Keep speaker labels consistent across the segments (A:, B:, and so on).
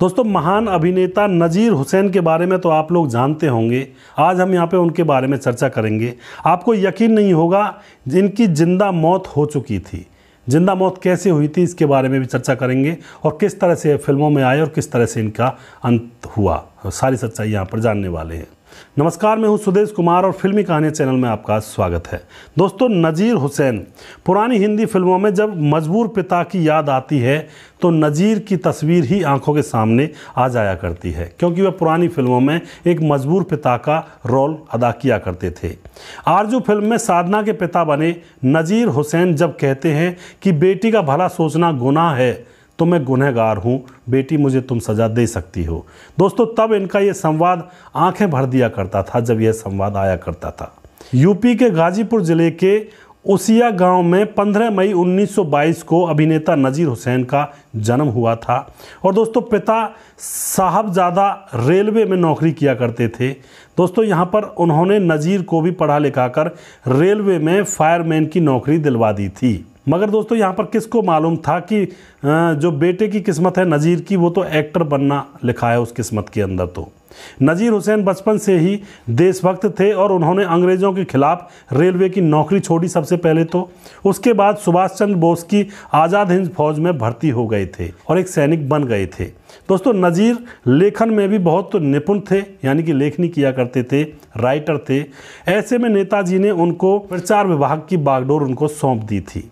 A: दोस्तों महान अभिनेता नज़ीर हुसैन के बारे में तो आप लोग जानते होंगे आज हम यहाँ पे उनके बारे में चर्चा करेंगे आपको यकीन नहीं होगा जिनकी जिंदा मौत हो चुकी थी जिंदा मौत कैसे हुई थी इसके बारे में भी चर्चा करेंगे और किस तरह से फिल्मों में आए और किस तरह से इनका अंत हुआ सारी सच्चाई यहाँ पर जानने वाले हैं नमस्कार मैं हूं सुदेश कुमार और फिल्मी कहानी चैनल में आपका स्वागत है दोस्तों नज़ीर हुसैन पुरानी हिंदी फिल्मों में जब मजबूर पिता की याद आती है तो नज़ीर की तस्वीर ही आंखों के सामने आ जाया करती है क्योंकि वह पुरानी फिल्मों में एक मजबूर पिता का रोल अदा किया करते थे आरजू फिल्म में साधना के पिता बने नज़ीर हुसैन जब कहते हैं कि बेटी का भला सोचना गुनाह है तो मैं गुनहगार हूँ बेटी मुझे तुम सज़ा दे सकती हो दोस्तों तब इनका ये संवाद आंखें भर दिया करता था जब यह संवाद आया करता था यूपी के गाजीपुर ज़िले के उसिया गांव में 15 मई 1922 को अभिनेता नज़ीर हुसैन का जन्म हुआ था और दोस्तों पिता साहबजादा रेलवे में नौकरी किया करते थे दोस्तों यहां पर उन्होंने नज़ीर को भी पढ़ा लिखा कर रेलवे में फायरमैन की नौकरी दिलवा दी थी मगर दोस्तों यहाँ पर किसको मालूम था कि जो बेटे की किस्मत है नज़ीर की वो तो एक्टर बनना लिखा है उस किस्मत के अंदर तो नज़ीर हुसैन बचपन से ही देशभक्त थे और उन्होंने अंग्रेज़ों के खिलाफ रेलवे की नौकरी छोड़ी सबसे पहले तो उसके बाद सुभाष चंद्र बोस की आज़ाद हिंद फौज में भर्ती हो गए थे और एक सैनिक बन गए थे दोस्तों नज़ीर लेखन में भी बहुत निपुण थे यानी कि लेखनी किया करते थे राइटर थे ऐसे में नेताजी ने उनको प्रचार विभाग की बागडोर उनको सौंप दी थी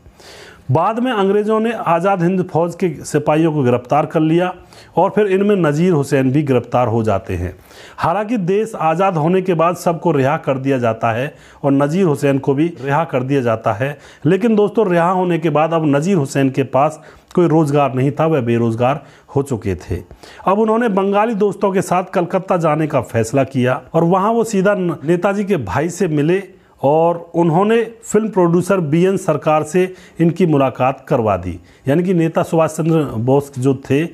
A: बाद में अंग्रेज़ों ने आज़ाद हिंद फौज के सिपाहियों को गिरफ्तार कर लिया और फिर इनमें नज़ीर हुसैन भी गिरफ्तार हो जाते हैं हालांकि देश आज़ाद होने के बाद सबको रिहा कर दिया जाता है और नज़ीर हुसैन को भी रिहा कर दिया जाता है लेकिन दोस्तों रिहा होने के बाद अब नज़ीर हुसैन के पास कोई रोज़गार नहीं था वह बेरोज़गार हो चुके थे अब उन्होंने बंगाली दोस्तों के साथ कलकत्ता जाने का फैसला किया और वहाँ वो सीधा नेताजी के भाई से मिले और उन्होंने फिल्म प्रोड्यूसर बी एन सरकार से इनकी मुलाकात करवा दी यानी कि नेता सुभाष चंद्र बोस जो थे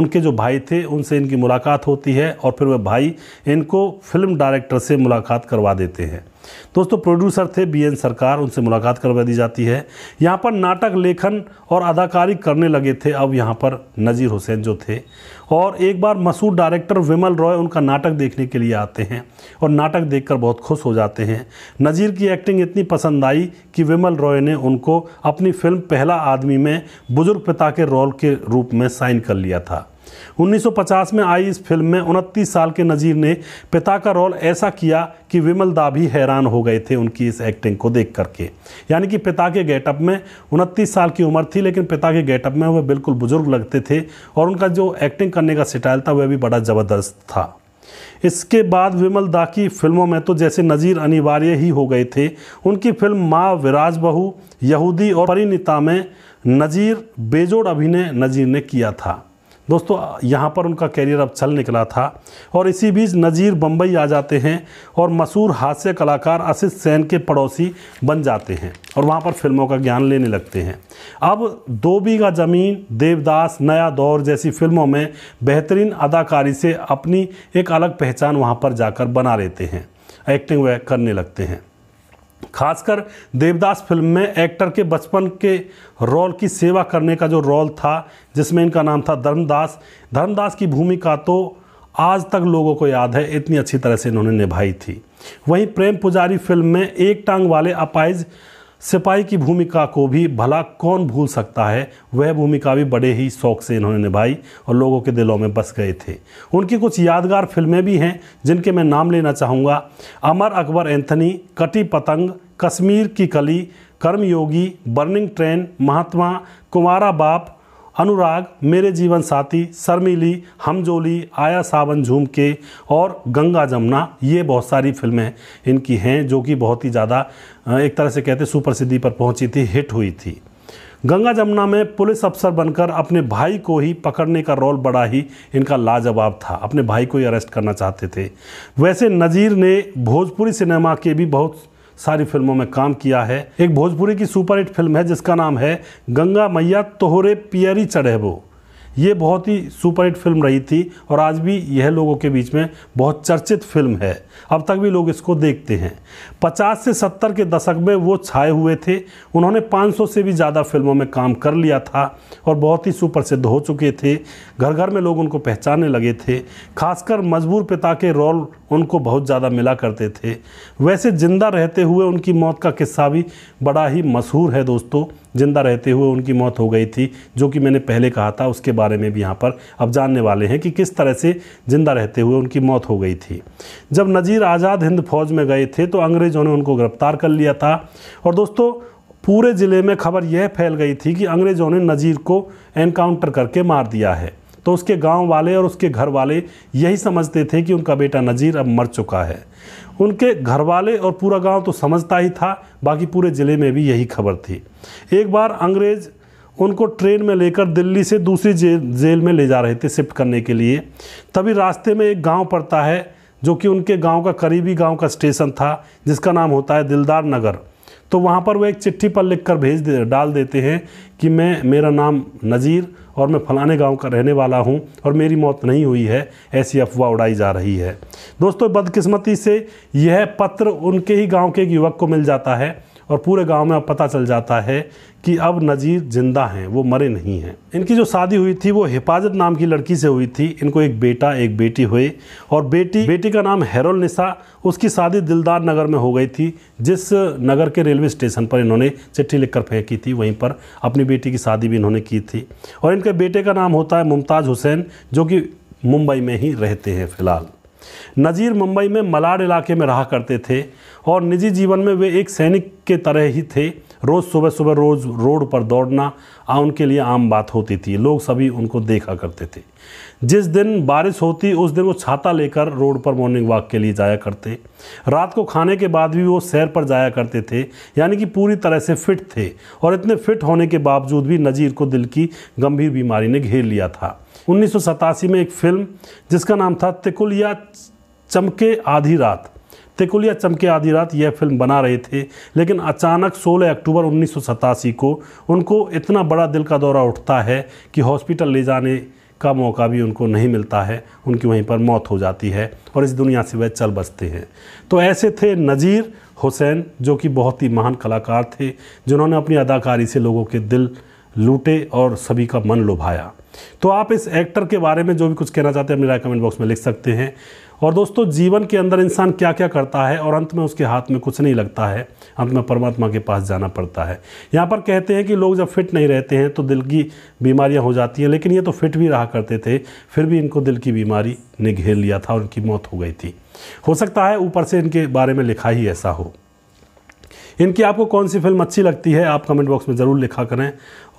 A: उनके जो भाई थे उनसे इनकी मुलाकात होती है और फिर वह भाई इनको फिल्म डायरेक्टर से मुलाकात करवा देते हैं दोस्तों प्रोड्यूसर थे बी एन सरकार उनसे मुलाकात करवा दी जाती है यहाँ पर नाटक लेखन और अदाकारी करने लगे थे अब यहाँ पर नज़ीर हुसैन जो थे और एक बार मशहूर डायरेक्टर विमल रॉय उनका नाटक देखने के लिए आते हैं और नाटक देखकर बहुत खुश हो जाते हैं नज़ीर की एक्टिंग इतनी पसंद आई कि विमल रॉय ने उनको अपनी फिल्म पहला आदमी में बुज़ुर्ग पिता के रोल के रूप में साइन कर लिया था 1950 में आई इस फिल्म में उनतीस साल के नज़ीर ने पिता का रोल ऐसा किया कि विमल दा भी हैरान हो गए थे उनकी इस एक्टिंग को देख करके यानी कि पिता के गेटअप में उनतीस साल की उम्र थी लेकिन पिता के गेटअप में वह बिल्कुल बुजुर्ग लगते थे और उनका जो एक्टिंग करने का स्टाइल था वह भी बड़ा ज़बरदस्त था इसके बाद विमल दा की फिल्मों में तो जैसे नज़ीर अनिवार्य ही हो गए थे उनकी फिल्म माँ विराज बहू यहूदी और परिणीता में नज़ीर बेजोड़ अभिनय नज़ीर ने किया था दोस्तों यहाँ पर उनका कैरियर अब चल निकला था और इसी बीच नज़ीर बम्बई आ जाते हैं और मशहूर हास्य कलाकार असित सैन के पड़ोसी बन जाते हैं और वहाँ पर फिल्मों का ज्ञान लेने लगते हैं अब दो का ज़मीन देवदास नया दौर जैसी फिल्मों में बेहतरीन अदाकारी से अपनी एक अलग पहचान वहाँ पर जाकर बना लेते हैं एक्टिंग वह करने लगते हैं खासकर देवदास फिल्म में एक्टर के बचपन के रोल की सेवा करने का जो रोल था जिसमें इनका नाम था धर्मदास धर्मदास की भूमिका तो आज तक लोगों को याद है इतनी अच्छी तरह से इन्होंने निभाई थी वहीं प्रेम पुजारी फिल्म में एक टांग वाले अपाइज सिपाही की भूमिका को भी भला कौन भूल सकता है वह भूमिका भी बड़े ही शौक से इन्होंने निभाई और लोगों के दिलों में बस गए थे उनकी कुछ यादगार फिल्में भी हैं जिनके मैं नाम लेना चाहूँगा अमर अकबर एंथनी कटी पतंग कश्मीर की कली कर्मयोगी बर्निंग ट्रेन महात्मा कुमारा बाप अनुराग मेरे जीवन साथी शर्मिली हमजोली आया सावन झूम के और गंगा जमुना ये बहुत सारी फिल्में इनकी हैं जो कि बहुत ही ज़्यादा एक तरह से कहते सुप्रसिद्धि पर पहुंची थी हिट हुई थी गंगा जमुना में पुलिस अफसर बनकर अपने भाई को ही पकड़ने का रोल बड़ा ही इनका लाजवाब था अपने भाई को ही अरेस्ट करना चाहते थे वैसे नज़ीर ने भोजपुरी सिनेमा के भी बहुत सारी फिल्मों में काम किया है एक भोजपुरी की सुपरहिट फिल्म है जिसका नाम है गंगा मैया तोहरे पियरी चढ़ेबो ये बहुत ही सुपरहिट फिल्म रही थी और आज भी यह लोगों के बीच में बहुत चर्चित फिल्म है अब तक भी लोग इसको देखते हैं 50 से 70 के दशक में वो छाए हुए थे उन्होंने 500 से भी ज़्यादा फिल्मों में काम कर लिया था और बहुत ही सुप्रसिद्ध हो चुके थे घर घर में लोग उनको पहचानने लगे थे खासकर मजबूर पिता के रोल उनको बहुत ज़्यादा मिला करते थे वैसे ज़िंदा रहते हुए उनकी मौत का किस्सा भी बड़ा ही मशहूर है दोस्तों ज़िंदा रहते हुए उनकी मौत हो गई थी जो कि मैंने पहले कहा था उसके बारे में भी यहाँ पर अब जानने वाले हैं कि किस तरह से ज़िंदा रहते हुए उनकी मौत हो गई थी जब नज़ीर आज़ाद हिंद फौज में गए थे तो अंग्रेज़ों ने उनको गिरफ्तार कर लिया था और दोस्तों पूरे ज़िले में खबर यह फैल गई थी कि अंग्रेज़ों ने नज़ीर को एनकाउंटर करके मार दिया है तो उसके गांव वाले और उसके घर वाले यही समझते थे कि उनका बेटा नज़ीर अब मर चुका है उनके घर वाले और पूरा गांव तो समझता ही था बाकी पूरे ज़िले में भी यही खबर थी एक बार अंग्रेज़ उनको ट्रेन में लेकर दिल्ली से दूसरी जेल जेल में ले जा रहे थे शिफ्ट करने के लिए तभी रास्ते में एक गांव पड़ता है जो कि उनके गांव का करीबी गांव का स्टेशन था जिसका नाम होता है दिलदार नगर तो वहाँ पर वो एक चिट्ठी पर लिख कर भेज दे डाल देते हैं कि मैं मेरा नाम नज़ीर और मैं फलाने गांव का रहने वाला हूं और मेरी मौत नहीं हुई है ऐसी अफवाह उड़ाई जा रही है दोस्तों बदकिस्मती से यह पत्र उनके ही गांव के एक युवक को मिल जाता है और पूरे गांव में अब पता चल जाता है कि अब नज़ीर ज़िंदा हैं वो मरे नहीं हैं इनकी जो शादी हुई थी वो हिफाजत नाम की लड़की से हुई थी इनको एक बेटा एक बेटी हुए और बेटी बेटी का नाम हैरोल निसा उसकी शादी दिलदार नगर में हो गई थी जिस नगर के रेलवे स्टेशन पर इन्होंने चिट्ठी लिखकर फेंकी थी वहीं पर अपनी बेटी की शादी भी इन्होंने की थी और इनके बेटे का नाम होता है मुमताज़ हुसैन जो कि मुंबई में ही रहते हैं फ़िलहाल नज़ीर मुंबई में मलाड इलाके में रहा करते थे और निजी जीवन में वे एक सैनिक के तरह ही थे रोज़ सुबह सुबह रोज़ रोड पर दौड़ना आ उनके लिए आम बात होती थी लोग सभी उनको देखा करते थे जिस दिन बारिश होती उस दिन वो छाता लेकर रोड पर मॉर्निंग वॉक के लिए जाया करते रात को खाने के बाद भी वो सैर पर जाया करते थे यानी कि पूरी तरह से फिट थे और इतने फिट होने के बावजूद भी नज़ीर को दिल की गंभीर बीमारी ने घेर लिया था उन्नीस में एक फिल्म जिसका नाम था तिकुलिया चमके आधी रात तिकुलिया चमके आधी रात यह फिल्म बना रहे थे लेकिन अचानक 16 अक्टूबर उन्नीस को उनको इतना बड़ा दिल का दौरा उठता है कि हॉस्पिटल ले जाने का मौका भी उनको नहीं मिलता है उनकी वहीं पर मौत हो जाती है और इस दुनिया से वह चल बसते हैं तो ऐसे थे नज़ीर हुसैन जो कि बहुत ही महान कलाकार थे जिन्होंने अपनी अदाकारी से लोगों के दिल लूटे और सभी का मन लुभाया तो आप इस एक्टर के बारे में जो भी कुछ कहना चाहते हैं मेरा कमेंट बॉक्स में लिख सकते हैं और दोस्तों जीवन के अंदर इंसान क्या क्या करता है और अंत में उसके हाथ में कुछ नहीं लगता है अंत में परमात्मा के पास जाना पड़ता है यहाँ पर कहते हैं कि लोग जब फिट नहीं रहते हैं तो दिल की बीमारियाँ हो जाती हैं लेकिन ये तो फिट भी रहा करते थे फिर भी इनको दिल की बीमारी ने घेर लिया था और उनकी मौत हो गई थी हो सकता है ऊपर से इनके बारे में लिखा ही ऐसा हो इनकी आपको कौन सी फिल्म अच्छी लगती है आप कमेंट बॉक्स में ज़रूर लिखा करें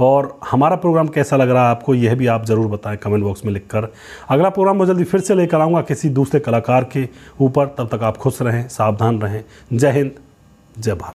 A: और हमारा प्रोग्राम कैसा लग रहा है आपको यह भी आप ज़रूर बताएं कमेंट बॉक्स में लिखकर अगला प्रोग्राम मैं जल्दी फिर से लेकर आऊँगा किसी दूसरे कलाकार के ऊपर तब तक आप खुश रहें सावधान रहें जय हिंद जय भारत